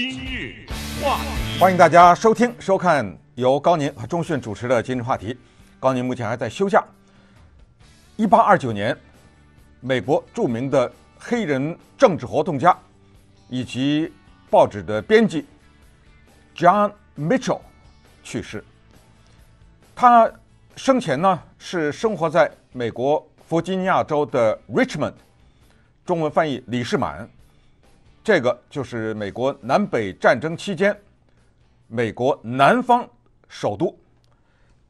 今日话题，欢迎大家收听收看由高宁和钟讯主持的《今日话题》。高宁目前还在休假。一八二九年，美国著名的黑人政治活动家以及报纸的编辑 John Mitchell 去世。他生前呢是生活在美国弗吉尼亚州的 Richmond，中文翻译李世满。这个就是美国南北战争期间，美国南方首都，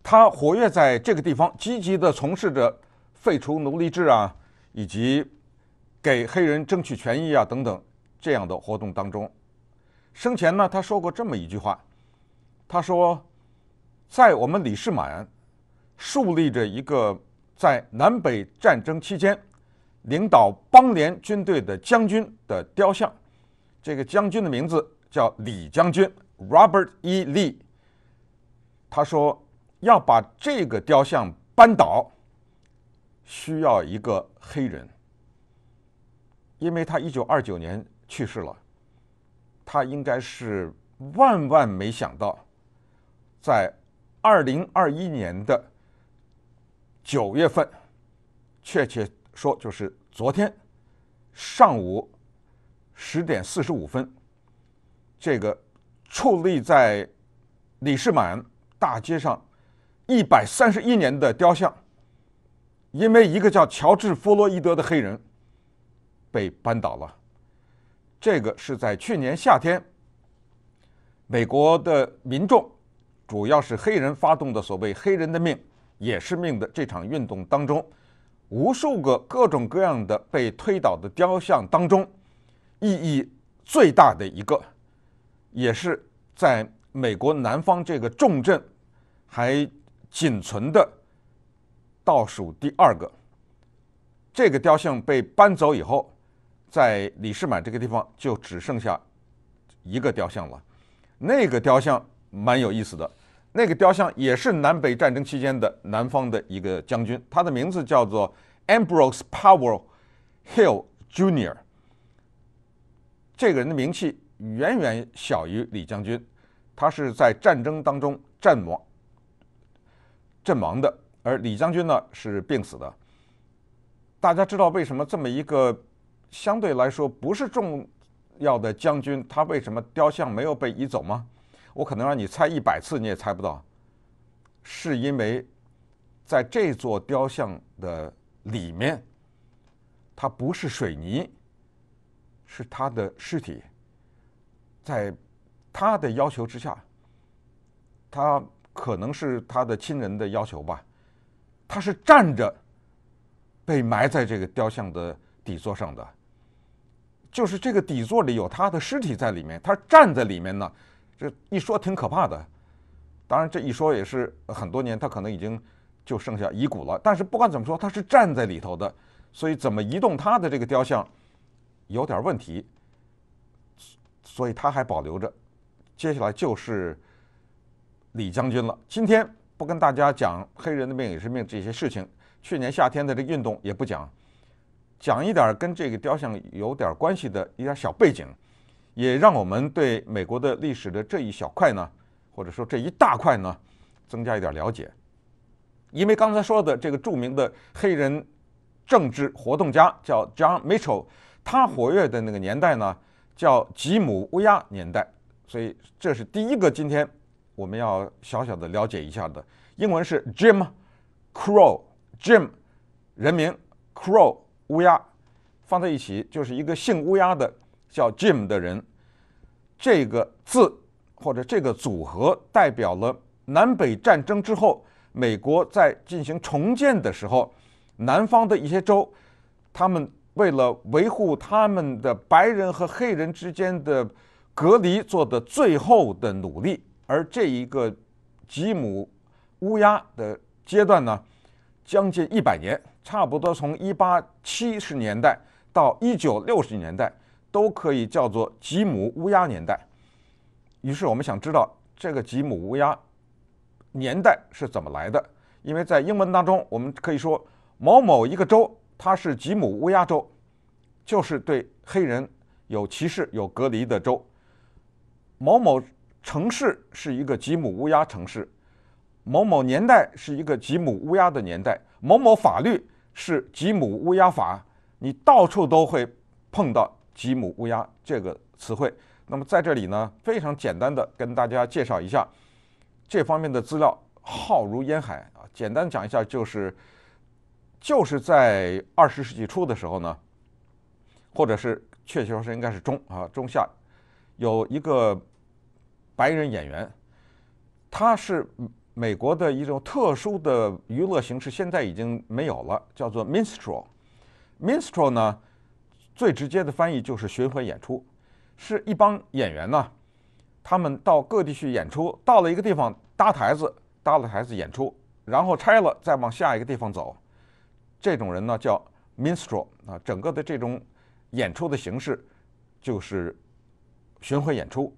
他活跃在这个地方，积极的从事着废除奴隶制啊，以及给黑人争取权益啊等等这样的活动当中。生前呢，他说过这么一句话，他说，在我们李世满树立着一个在南北战争期间。领导邦联军队的将军的雕像，这个将军的名字叫李将军 Robert E. Lee。他说要把这个雕像扳倒，需要一个黑人，因为他一九二九年去世了。他应该是万万没想到，在二零二一年的九月份，确切。说，就是昨天上午十点四十五分，这个矗立在李士满大街上一百三十一年的雕像，因为一个叫乔治·弗洛伊德的黑人被扳倒了。这个是在去年夏天，美国的民众，主要是黑人发动的所谓“黑人的命也是命”的这场运动当中。无数个各种各样的被推倒的雕像当中，意义最大的一个，也是在美国南方这个重镇还仅存的倒数第二个。这个雕像被搬走以后，在李士满这个地方就只剩下一个雕像了。那个雕像蛮有意思的。那个雕像也是南北战争期间的南方的一个将军，他的名字叫做 Ambrose Powell Hill Jr.。这个人的名气远远小于李将军，他是在战争当中阵亡、阵亡的，而李将军呢是病死的。大家知道为什么这么一个相对来说不是重要的将军，他为什么雕像没有被移走吗？我可能让你猜一百次，你也猜不到，是因为在这座雕像的里面，它不是水泥，是他的尸体，在他的要求之下，他可能是他的亲人的要求吧，他是站着被埋在这个雕像的底座上的，就是这个底座里有他的尸体在里面，他站在里面呢。这一说挺可怕的，当然这一说也是很多年，他可能已经就剩下遗骨了。但是不管怎么说，他是站在里头的，所以怎么移动他的这个雕像有点问题，所以他还保留着。接下来就是李将军了。今天不跟大家讲黑人的命也是命这些事情，去年夏天的这运动也不讲，讲一点跟这个雕像有点关系的一点小背景。也让我们对美国的历史的这一小块呢，或者说这一大块呢，增加一点了解。因为刚才说的这个著名的黑人政治活动家叫 j o h n m i t c h e l l 他活跃的那个年代呢叫吉姆乌鸦年代，所以这是第一个今天我们要小小的了解一下的。英文是 Jim Crow，Jim 人名，Crow 乌鸦放在一起就是一个姓乌鸦的叫 Jim 的人。这个字或者这个组合代表了南北战争之后，美国在进行重建的时候，南方的一些州，他们为了维护他们的白人和黑人之间的隔离做的最后的努力。而这一个吉姆乌鸦的阶段呢，将近一百年，差不多从一八七十年代到一九六十年代。都可以叫做“吉姆乌鸦年代”。于是我们想知道这个“吉姆乌鸦年代”是怎么来的？因为在英文当中，我们可以说某某一个州它是“吉姆乌鸦州”，就是对黑人有歧视、有隔离的州；某某城市是一个“吉姆乌鸦城市”；某某年代是一个“吉姆乌鸦的年代”；某某法律是“吉姆乌鸦法”。你到处都会碰到。吉姆乌鸦这个词汇，那么在这里呢，非常简单的跟大家介绍一下这方面的资料，浩如烟海啊。简单讲一下，就是就是在二十世纪初的时候呢，或者是确切说是应该是中啊中下，有一个白人演员，他是美国的一种特殊的娱乐形式，现在已经没有了，叫做 minstrel。minstrel 呢？最直接的翻译就是巡回演出，是一帮演员呢，他们到各地去演出，到了一个地方搭台子，搭了台子演出，然后拆了再往下一个地方走。这种人呢叫 minstrel 啊，整个的这种演出的形式就是巡回演出。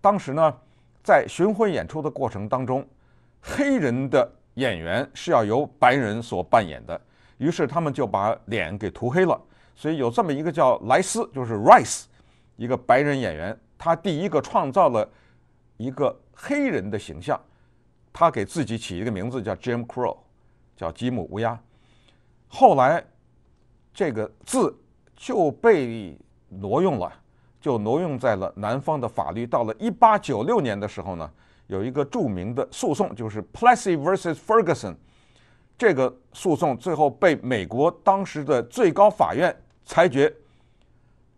当时呢，在巡回演出的过程当中，黑人的演员是要由白人所扮演的，于是他们就把脸给涂黑了。所以有这么一个叫莱斯，就是 Rice，一个白人演员，他第一个创造了一个黑人的形象，他给自己起一个名字叫 Jim Crow，叫吉姆乌鸦。后来这个字就被挪用了，就挪用在了南方的法律。到了一八九六年的时候呢，有一个著名的诉讼，就是 Plessy versus Ferguson，这个诉讼最后被美国当时的最高法院。裁决，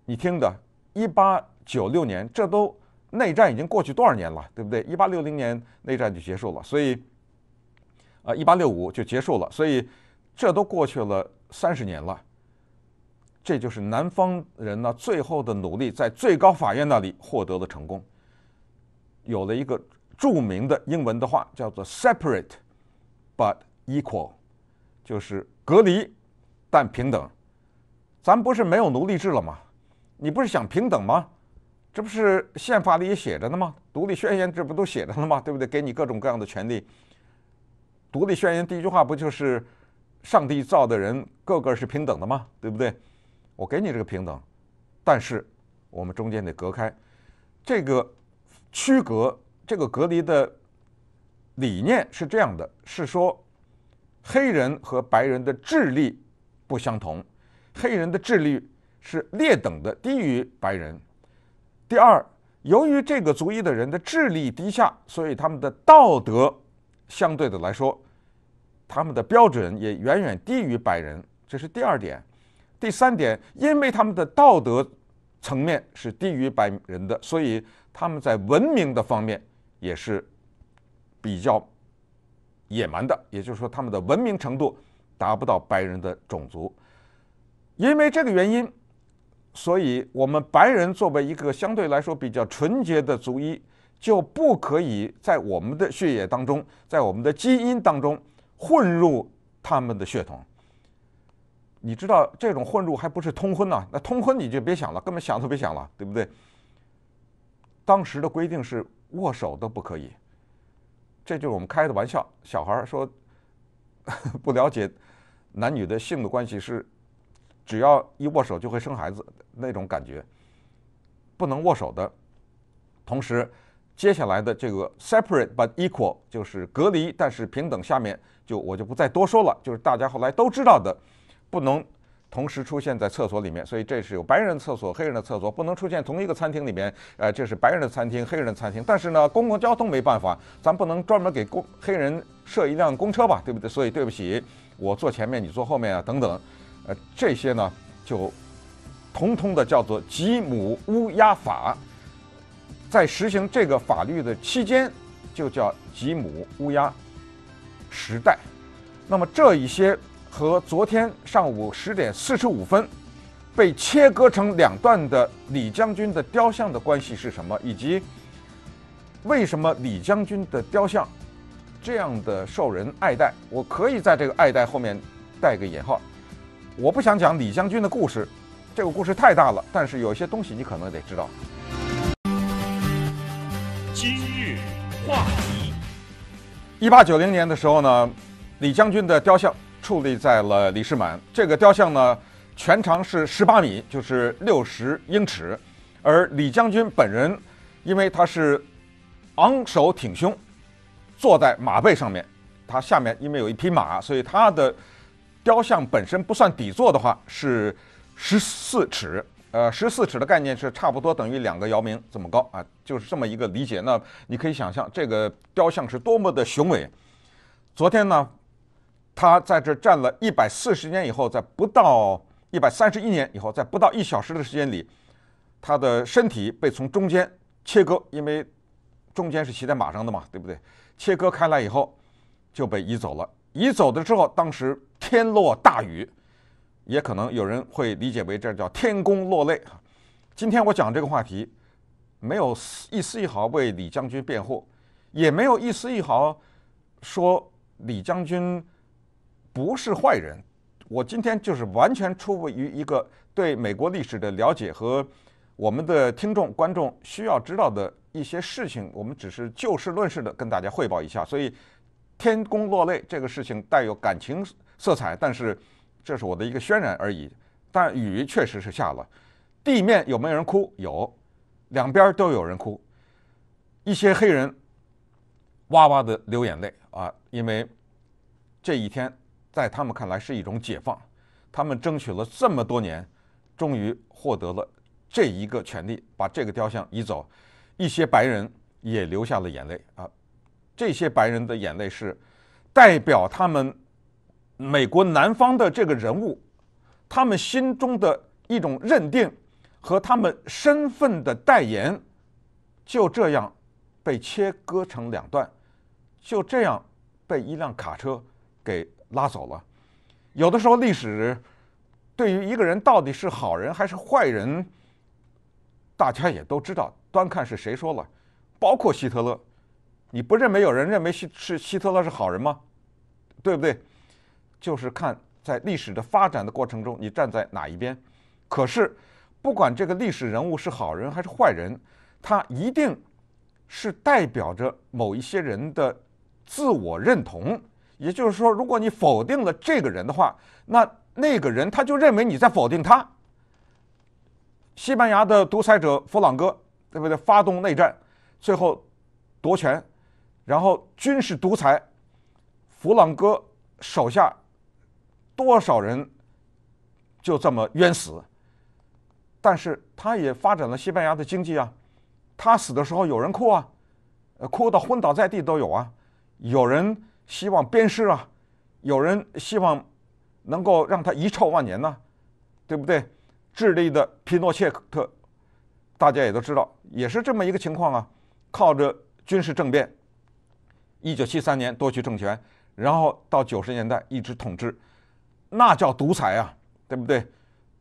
你听的，一八九六年，这都内战已经过去多少年了，对不对？一八六零年内战就结束了，所以，呃，一八六五就结束了，所以这都过去了三十年了。这就是南方人呢最后的努力在最高法院那里获得了成功，有了一个著名的英文的话，叫做 “Separate but equal”，就是隔离但平等。咱不是没有奴隶制了吗？你不是想平等吗？这不是宪法里也写着呢吗？独立宣言这不都写着呢吗？对不对？给你各种各样的权利。独立宣言第一句话不就是上帝造的人个个是平等的吗？对不对？我给你这个平等，但是我们中间得隔开。这个区隔、这个隔离的理念是这样的：是说黑人和白人的智力不相同。黑人的智力是劣等的，低于白人。第二，由于这个族裔的人的智力低下，所以他们的道德相对的来说，他们的标准也远远低于白人。这是第二点。第三点，因为他们的道德层面是低于白人的，所以他们在文明的方面也是比较野蛮的。也就是说，他们的文明程度达不到白人的种族。因为这个原因，所以我们白人作为一个相对来说比较纯洁的族裔，就不可以在我们的血液当中，在我们的基因当中混入他们的血统。你知道，这种混入还不是通婚呢？那通婚你就别想了，根本想都别想了，对不对？当时的规定是握手都不可以，这就是我们开的玩笑。小孩说 不了解男女的性的关系是。只要一握手就会生孩子那种感觉，不能握手的。同时，接下来的这个 separate but equal 就是隔离但是平等，下面就我就不再多说了。就是大家后来都知道的，不能同时出现在厕所里面，所以这是有白人厕所、黑人的厕所，不能出现同一个餐厅里面。呃，这是白人的餐厅、黑人的餐厅。但是呢，公共交通没办法，咱不能专门给公黑人设一辆公车吧，对不对？所以对不起，我坐前面，你坐后面啊，等等。呃，这些呢，就通通的叫做“吉姆乌鸦法”。在实行这个法律的期间，就叫“吉姆乌鸦时代”。那么这一些和昨天上午十点四十五分被切割成两段的李将军的雕像的关系是什么？以及为什么李将军的雕像这样的受人爱戴？我可以在这个“爱戴”后面带个引号。我不想讲李将军的故事，这个故事太大了。但是有一些东西你可能得知道。今日话题：一八九零年的时候呢，李将军的雕像矗立在了李士满。这个雕像呢，全长是十八米，就是六十英尺。而李将军本人，因为他是昂首挺胸坐在马背上面，他下面因为有一匹马，所以他的。雕像本身不算底座的话是十四尺，呃，十四尺的概念是差不多等于两个姚明这么高啊，就是这么一个理解。那你可以想象这个雕像是多么的雄伟。昨天呢，他在这站了一百四十年以后，在不到一百三十一年以后，在不到一小时的时间里，他的身体被从中间切割，因为中间是骑在马上的嘛，对不对？切割开来以后就被移走了。你走了之后，当时天落大雨，也可能有人会理解为这叫天公落泪。今天我讲这个话题，没有一丝一毫为李将军辩护，也没有一丝一毫说李将军不是坏人。我今天就是完全出于一个对美国历史的了解和我们的听众观众需要知道的一些事情，我们只是就事论事的跟大家汇报一下，所以。天公落泪这个事情带有感情色彩，但是这是我的一个渲染而已。但雨确实是下了，地面有没有人哭？有，两边都有人哭，一些黑人哇哇的流眼泪啊，因为这一天在他们看来是一种解放，他们争取了这么多年，终于获得了这一个权利，把这个雕像移走。一些白人也流下了眼泪啊。这些白人的眼泪是代表他们美国南方的这个人物，他们心中的一种认定和他们身份的代言，就这样被切割成两段，就这样被一辆卡车给拉走了。有的时候，历史对于一个人到底是好人还是坏人，大家也都知道，端看是谁说了，包括希特勒。你不认为有人认为希是希特勒是好人吗？对不对？就是看在历史的发展的过程中，你站在哪一边。可是，不管这个历史人物是好人还是坏人，他一定是代表着某一些人的自我认同。也就是说，如果你否定了这个人的话，那那个人他就认为你在否定他。西班牙的独裁者弗朗哥对不对？发动内战，最后夺权。然后军事独裁，弗朗哥手下多少人就这么冤死？但是他也发展了西班牙的经济啊。他死的时候有人哭啊，哭到昏倒在地都有啊。有人希望鞭尸啊，有人希望能够让他遗臭万年呢，对不对？智利的皮诺切特，大家也都知道，也是这么一个情况啊，靠着军事政变。一九七三年夺取政权，然后到九十年代一直统治，那叫独裁啊，对不对？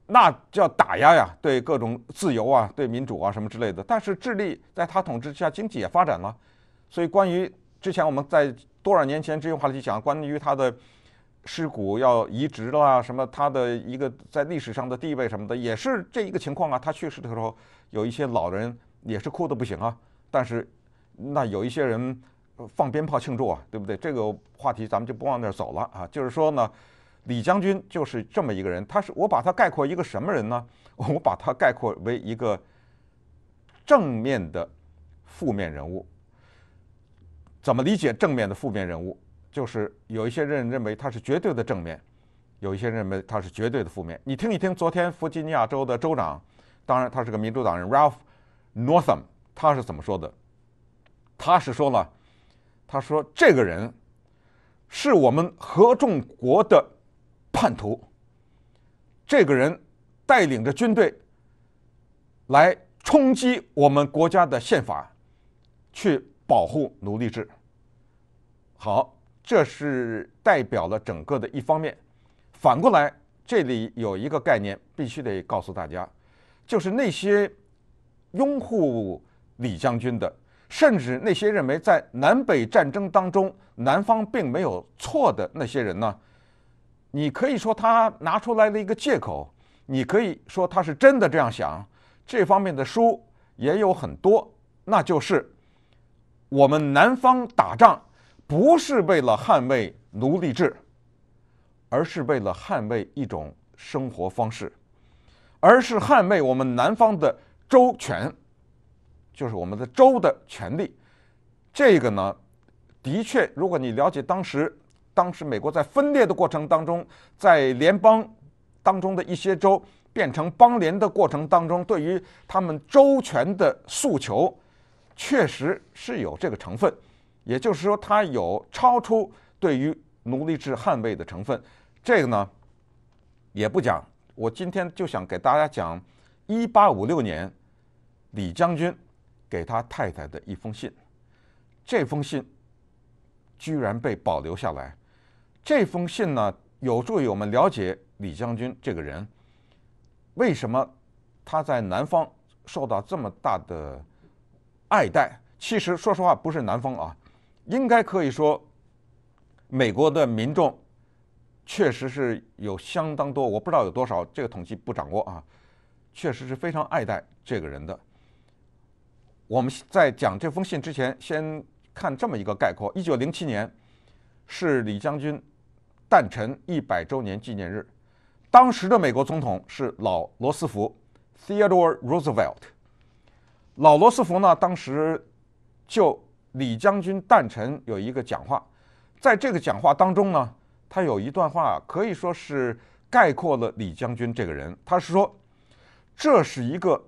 那叫打压呀，对各种自由啊，对民主啊什么之类的。但是智利在他统治下经济也发展了，所以关于之前我们在多少年前这句话里讲，关于他的尸骨要移植了什么，他的一个在历史上的地位什么的，也是这一个情况啊。他去世的时候，有一些老人也是哭得不行啊。但是那有一些人。放鞭炮庆祝啊，对不对？这个话题咱们就不往那走了啊。就是说呢，李将军就是这么一个人。他是我把他概括一个什么人呢？我把他概括为一个正面的负面人物。怎么理解正面的负面人物？就是有一些人认为他是绝对的正面，有一些认为他是绝对的负面。你听一听昨天弗吉尼亚州的州长，当然他是个民主党人，Ralph Northam，他是怎么说的？他是说了。他说：“这个人是我们合众国的叛徒。这个人带领着军队来冲击我们国家的宪法，去保护奴隶制。好，这是代表了整个的一方面。反过来，这里有一个概念必须得告诉大家，就是那些拥护李将军的。”甚至那些认为在南北战争当中南方并没有错的那些人呢？你可以说他拿出来了一个借口，你可以说他是真的这样想。这方面的书也有很多，那就是我们南方打仗不是为了捍卫奴隶制，而是为了捍卫一种生活方式，而是捍卫我们南方的周全。就是我们的州的权利，这个呢，的确，如果你了解当时，当时美国在分裂的过程当中，在联邦当中的一些州变成邦联的过程当中，对于他们州权的诉求，确实是有这个成分。也就是说，它有超出对于奴隶制捍卫的成分。这个呢，也不讲。我今天就想给大家讲一八五六年李将军。给他太太的一封信，这封信居然被保留下来。这封信呢，有助于我们了解李将军这个人为什么他在南方受到这么大的爱戴。其实，说实话，不是南方啊，应该可以说，美国的民众确实是有相当多，我不知道有多少，这个统计不掌握啊，确实是非常爱戴这个人的。我们在讲这封信之前，先看这么一个概括：一九零七年是李将军诞辰一百周年纪念日。当时的美国总统是老罗斯福，Theodore Roosevelt。老罗斯福呢，当时就李将军诞辰有一个讲话，在这个讲话当中呢，他有一段话可以说是概括了李将军这个人。他是说，这是一个。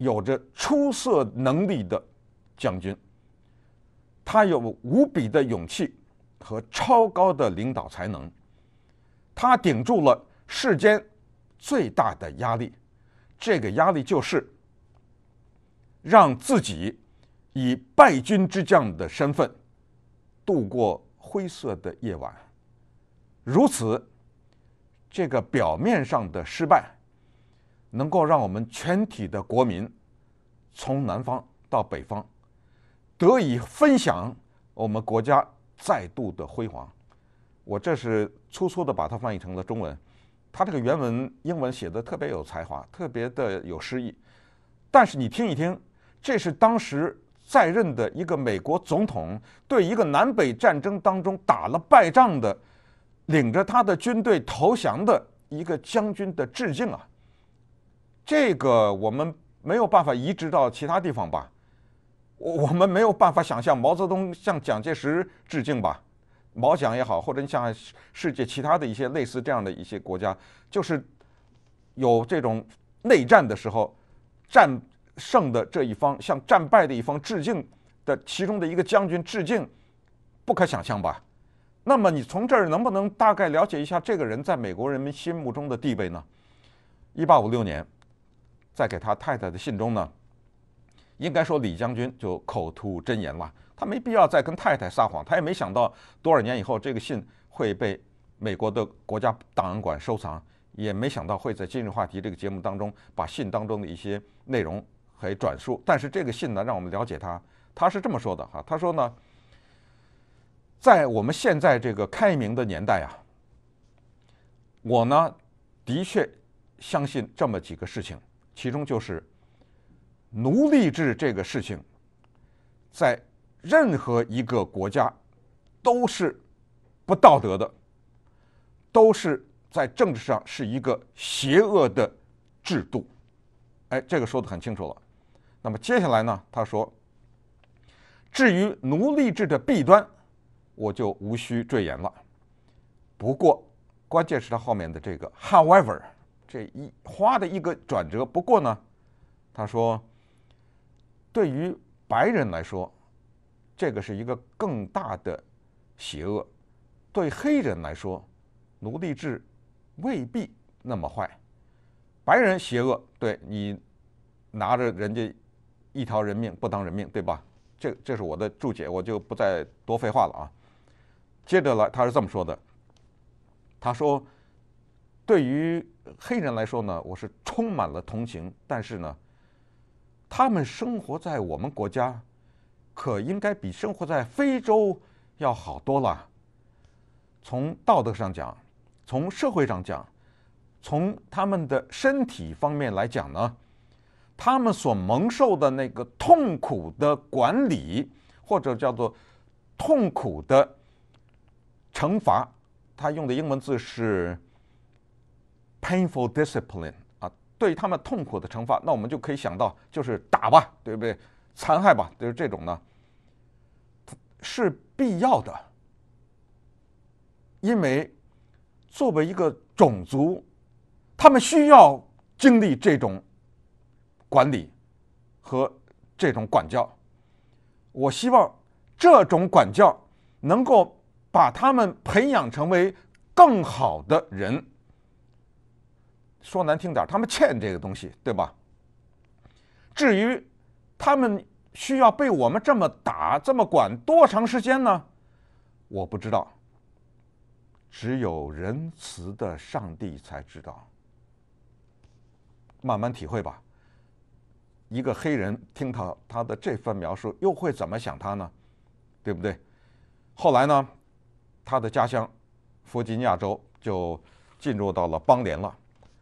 有着出色能力的将军，他有无比的勇气和超高的领导才能，他顶住了世间最大的压力，这个压力就是让自己以败军之将的身份度过灰色的夜晚。如此，这个表面上的失败。能够让我们全体的国民，从南方到北方，得以分享我们国家再度的辉煌。我这是粗粗的把它翻译成了中文，它这个原文英文写的特别有才华，特别的有诗意。但是你听一听，这是当时在任的一个美国总统对一个南北战争当中打了败仗的，领着他的军队投降的一个将军的致敬啊。这个我们没有办法移植到其他地方吧，我我们没有办法想象毛泽东向蒋介石致敬吧，毛蒋也好，或者你像世界其他的一些类似这样的一些国家，就是有这种内战的时候，战胜的这一方向战败的一方致敬的其中的一个将军致敬，不可想象吧？那么你从这儿能不能大概了解一下这个人在美国人民心目中的地位呢？一八五六年。在给他太太的信中呢，应该说李将军就口吐真言了。他没必要再跟太太撒谎，他也没想到多少年以后这个信会被美国的国家档案馆收藏，也没想到会在今日话题这个节目当中把信当中的一些内容给转述。但是这个信呢，让我们了解他，他是这么说的哈。他说呢，在我们现在这个开明的年代啊，我呢的确相信这么几个事情。其中就是奴隶制这个事情，在任何一个国家都是不道德的，都是在政治上是一个邪恶的制度。哎，这个说的很清楚了。那么接下来呢，他说：“至于奴隶制的弊端，我就无需赘言了。”不过，关键是他后面的这个 “however”。这一花的一个转折，不过呢，他说，对于白人来说，这个是一个更大的邪恶；对黑人来说，奴隶制未必那么坏。白人邪恶，对你拿着人家一条人命不当人命，对吧？这这是我的注解，我就不再多废话了啊。接着来，他是这么说的，他说。对于黑人来说呢，我是充满了同情。但是呢，他们生活在我们国家，可应该比生活在非洲要好多了。从道德上讲，从社会上讲，从他们的身体方面来讲呢，他们所蒙受的那个痛苦的管理，或者叫做痛苦的惩罚，他用的英文字是。painful discipline 啊，对他们痛苦的惩罚，那我们就可以想到就是打吧，对不对？残害吧，就是这种呢，是必要的。因为作为一个种族，他们需要经历这种管理和这种管教。我希望这种管教能够把他们培养成为更好的人。说难听点他们欠这个东西，对吧？至于他们需要被我们这么打、这么管多长时间呢？我不知道，只有仁慈的上帝才知道。慢慢体会吧。一个黑人听到他的这番描述，又会怎么想他呢？对不对？后来呢，他的家乡弗吉尼亚州就进入到了邦联了。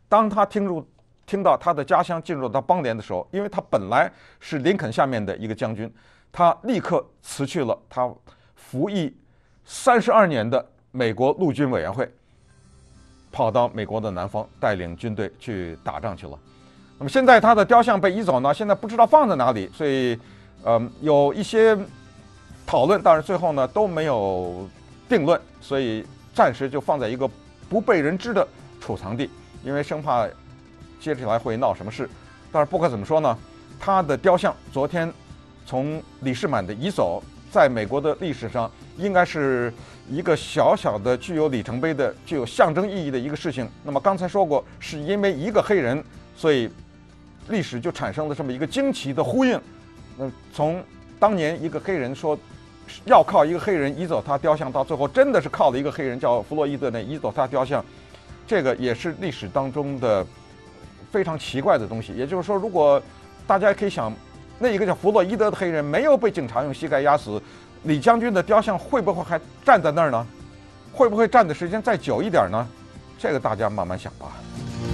当他听入、听到他的家乡进入到邦联的时候，因为他本来是林肯下面的一个将军，他立刻辞去了他服役三十二年的美国陆军委员会，跑到美国的南方带领军队去打仗去了。那么现在他的雕像被移走呢？现在不知道放在哪里，所以，嗯，有一些讨论，但是最后呢都没有定论，所以暂时就放在一个不被人知的储藏地。因为生怕接下来会闹什么事，但是不管怎么说呢，他的雕像昨天从李世满的移走，在美国的历史上应该是一个小小的具有里程碑的、具有象征意义的一个事情。那么刚才说过，是因为一个黑人，所以历史就产生了这么一个惊奇的呼应。嗯，从当年一个黑人说要靠一个黑人移走他雕像，到最后真的是靠了一个黑人叫弗洛伊德呢移走他雕像。这个也是历史当中的非常奇怪的东西。也就是说，如果大家可以想，那一个叫弗洛伊德的黑人没有被警察用膝盖压死，李将军的雕像会不会还站在那儿呢？会不会站的时间再久一点呢？这个大家慢慢想吧。